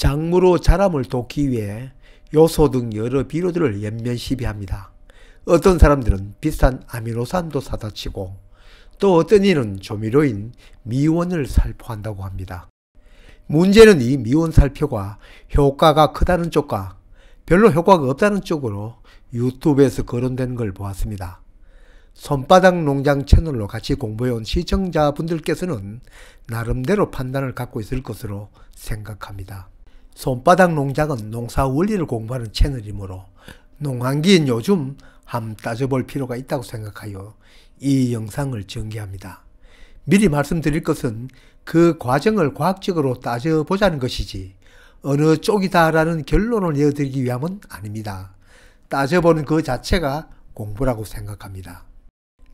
작무로 자람을 돕기 위해 요소 등 여러 비료들을 연면 시비합니다. 어떤 사람들은 비싼 아미노산도 사다 치고 또 어떤 이는 조미료인 미원을 살포한다고 합니다. 문제는 이 미원 살표가 효과가 크다는 쪽과 별로 효과가 없다는 쪽으로 유튜브에서 거론되는 걸 보았습니다. 손바닥 농장 채널로 같이 공부해온 시청자분들께서는 나름대로 판단을 갖고 있을 것으로 생각합니다. 손바닥 농작은 농사 원리를 공부하는 채널이므로 농한기엔 요즘 함 따져볼 필요가 있다고 생각하여 이 영상을 전개합니다. 미리 말씀드릴 것은 그 과정을 과학적으로 따져보자는 것이지 어느 쪽이다라는 결론을 내어드리기 위함은 아닙니다. 따져보는 그 자체가 공부라고 생각합니다.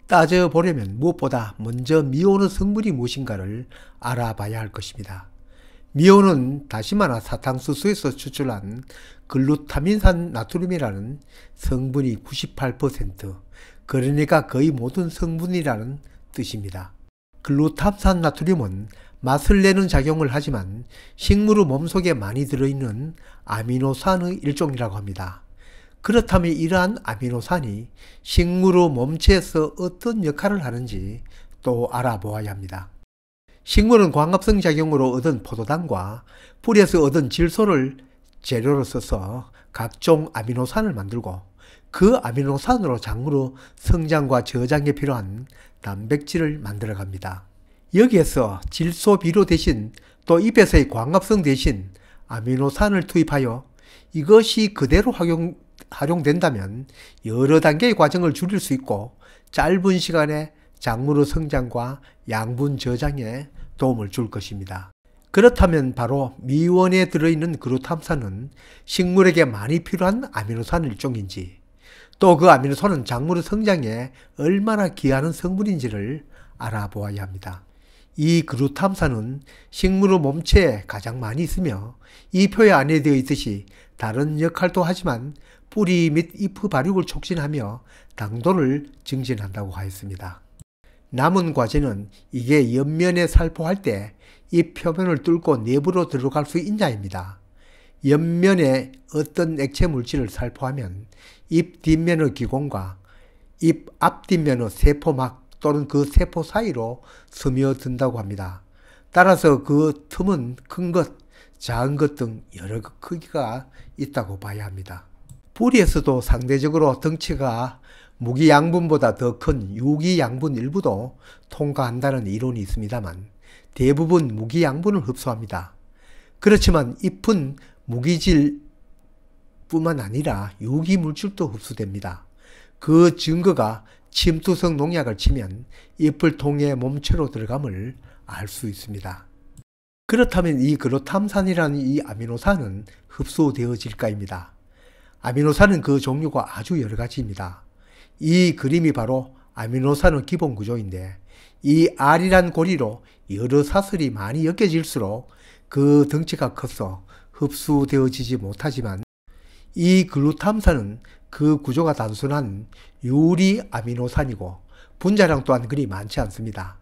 따져보려면 무엇보다 먼저 미오는 성분이 무엇인가를 알아봐야 할 것입니다. 미온는 다시마나 사탕수수에서 추출한 글루타민산 나트륨이라는 성분이 98%, 그러니까 거의 모든 성분이라는 뜻입니다. 글루탐산 나트륨은 맛을 내는 작용을 하지만 식물의 몸속에 많이 들어있는 아미노산의 일종이라고 합니다. 그렇다면 이러한 아미노산이 식물의 몸체에서 어떤 역할을 하는지 또 알아보아야 합니다. 식물은 광합성 작용으로 얻은 포도당과 뿌리에서 얻은 질소를 재료로 써서 각종 아미노산을 만들고 그 아미노산으로 장으로 성장과 저장에 필요한 단백질을 만들어 갑니다. 여기에서 질소 비료 대신 또 잎에서의 광합성 대신 아미노산을 투입하여 이것이 그대로 활용, 활용된다면 여러 단계의 과정을 줄일 수 있고 짧은 시간에 작물의 성장과 양분 저장에 도움을 줄 것입니다. 그렇다면 바로 미원에 들어있는 그루탐산은 식물에게 많이 필요한 아미노산 일종인지 또 그 아미노산은 작물의 성장에 얼마나 기하는 성분인지를 알아보아야 합니다. 이 그루탐산은 식물의 몸체에 가장 많이 있으며 이 표에 안내되어 있듯이 다른 역할도 하지만 뿌리 및 잎의 발육을 촉진하며 당도를 증진한다고 하였습니다. 남은 과제는 이게 옆면에 살포할 때이 표면을 뚫고 내부로 들어갈 수 있냐입니다. 옆면에 어떤 액체 물질을 살포하면 입 뒷면의 기공과 입 앞뒷면의 세포막 또는 그 세포 사이로 스며든다고 합니다. 따라서 그 틈은 큰 것, 작은 것 등 여러 그 크기가 있다고 봐야 합니다. 뿌리에서도 상대적으로 덩치가 무기 양분보다 더 큰 유기 양분 일부도 통과한다는 이론이 있습니다만 대부분 무기 양분을 흡수합니다. 그렇지만 잎은 무기질 뿐만 아니라 유기 물질도 흡수됩니다. 그 증거가 침투성 농약을 치면 잎을 통해 몸체로 들어감을 알 수 있습니다. 그렇다면 이 그로탐산이라는 이 아미노산은 흡수되어질까입니다. 아미노산은 그 종류가 아주 여러 가지입니다. 이 그림이 바로 아미노산의 기본 구조인데 이 알이란 고리로 여러 사슬이 많이 엮여질수록 그 덩치가 커서 흡수되어지지 못하지만 이 글루탐산은 그 구조가 단순한 유리 아미노산이고 분자량 또한 그리 많지 않습니다.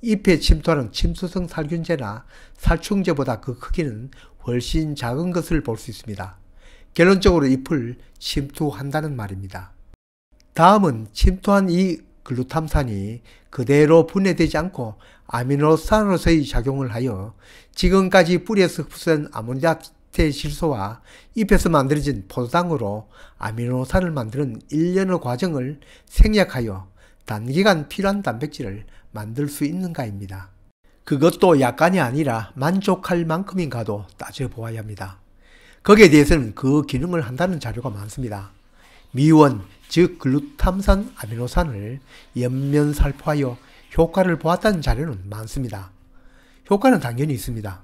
잎에 침투하는 침수성 살균제나 살충제보다 그 크기는 훨씬 작은 것을 볼 수 있습니다. 결론적으로 잎을 침투한다는 말입니다. 다음은 침투한 이 글루탐산이 그대로 분해되지 않고 아미노산으로서의 작용을 하여 지금까지 뿌리에서 흡수된 아몬니아테 질소와 잎에서 만들어진 포도당으로 아미노산을 만드는 일련의 과정을 생략하여 단기간 필요한 단백질을 만들 수 있는가입니다. 그것도 약간이 아니라 만족할 만큼인가도 따져보아야 합니다. 거기에 대해서는 그 기능을 한다는 자료가 많습니다. 미원, 즉 글루탐산 아미노산을 연면 살포하여 효과를 보았다는 자료는 많습니다. 효과는 당연히 있습니다.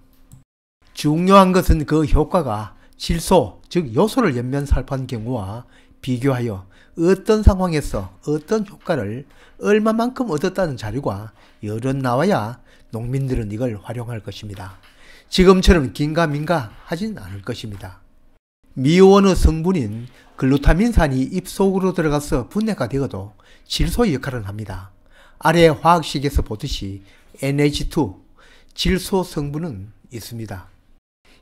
중요한 것은 그 효과가 질소, 즉 요소를 연면 살포한 경우와 비교하여 어떤 상황에서 어떤 효과를 얼마만큼 얻었다는 자료가 여러 나와야 농민들은 이걸 활용할 것입니다. 지금처럼 긴가민가 하진 않을 것입니다. 미원의 성분인 글루타민산이 입속으로 들어가서 분해가 되어도 질소 역할을 합니다. 아래 화학식에서 보듯이 NH2, 질소 성분은 있습니다.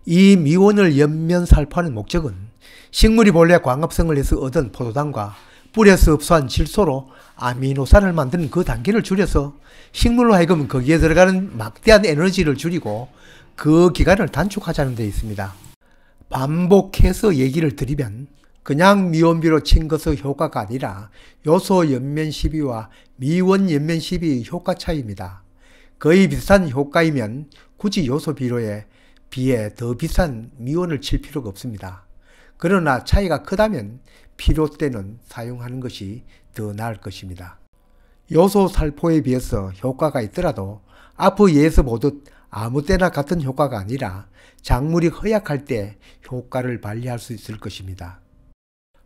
이 미원을 옆면 살포하는 목적은 식물이 본래 광합성을 해서 얻은 포도당과 뿔에서 흡수한 질소로 아미노산을 만드는 그 단계를 줄여서 식물로 하여금 거기에 들어가는 막대한 에너지를 줄이고 그 기간을 단축하자는 데 있습니다. 반복해서 얘기를 드리면 그냥 미원비로 친 것의 효과가 아니라 요소 연면 시비와 미원 연면 시비 의 효과 차이입니다. 거의 비슷한 효과이면 굳이 요소 비로에 비해 더 비싼 미원을 칠 필요가 없습니다. 그러나 차이가 크다면 필요 때는 사용하는 것이 더 나을 것입니다. 요소 살포에 비해서 효과가 있더라도 앞의 예에서 보듯 아무 때나 같은 효과가 아니라 작물이 허약할 때 효과를 발휘할 수 있을 것입니다.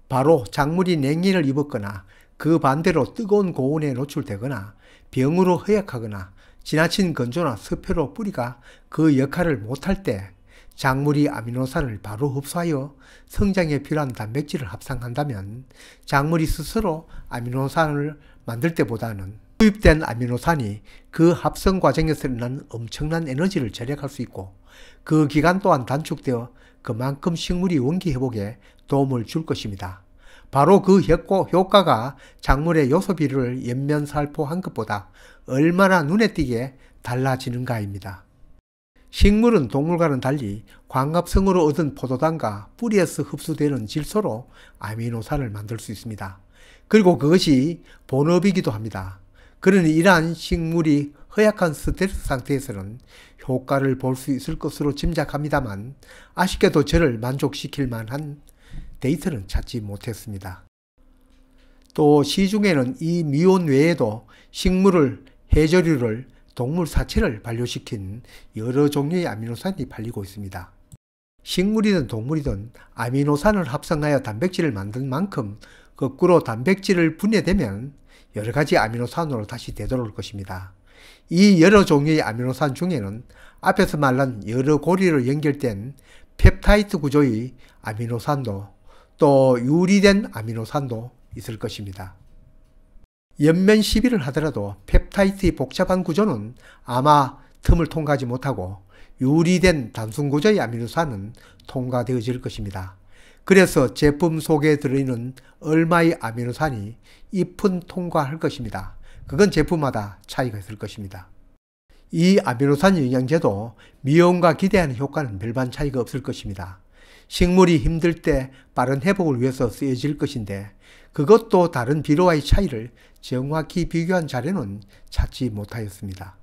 바로 작물이 냉기를 입었거나 그 반대로 뜨거운 고온에 노출되거나 병으로 허약하거나 지나친 건조나 습해로 뿌리가 그 역할을 못할 때 작물이 아미노산을 바로 흡수하여 성장에 필요한 단백질을 합성한다면 작물이 스스로 아미노산을 만들 때보다는 투입된 아미노산이 그 합성 과정에서 일어난 엄청난 에너지를 절약할 수 있고 그 기간 또한 단축되어 그만큼 식물이 원기 회복에 도움을 줄 것입니다. 바로 그 효과가 작물의 요소 비료를 옆면 살포한 것보다 얼마나 눈에 띄게 달라지는가입니다. 식물은 동물과는 달리 광합성으로 얻은 포도당과 뿌리에서 흡수되는 질소로 아미노산을 만들 수 있습니다. 그리고 그것이 본업이기도 합니다. 그러니 이러한 식물이 허약한 스트레스 상태에서는 효과를 볼 수 있을 것으로 짐작합니다만 아쉽게도 저를 만족시킬 만한 데이터는 찾지 못했습니다. 또 시중에는 이 미온 외에도 식물을, 해조류를, 동물 사체를 발효시킨 여러 종류의 아미노산이 팔리고 있습니다. 식물이든 동물이든 아미노산을 합성하여 단백질을 만든 만큼 거꾸로 단백질을 분해되면 여러 가지 아미노산으로 다시 되돌아올 것입니다. 이 여러 종류의 아미노산 중에는 앞에서 말한 여러 고리로 연결된 펩타이트 구조의 아미노산도 또 유리된 아미노산도 있을 것입니다. 연면 시비를 하더라도 펩타이트의 복잡한 구조는 아마 틈을 통과하지 못하고 유리된 단순 구조의 아미노산은 통과되어질 것입니다. 그래서 제품 속에 들어있는 얼마의 아미노산이 잎은 통과할 것입니다. 그건 제품마다 차이가 있을 것입니다. 이 아미노산 영양제도 미용과 기대하는 효과는 별반 차이가 없을 것입니다. 식물이 힘들 때 빠른 회복을 위해서 쓰여질 것인데 그것도 다른 비료와의 차이를 정확히 비교한 자료는 찾지 못하였습니다.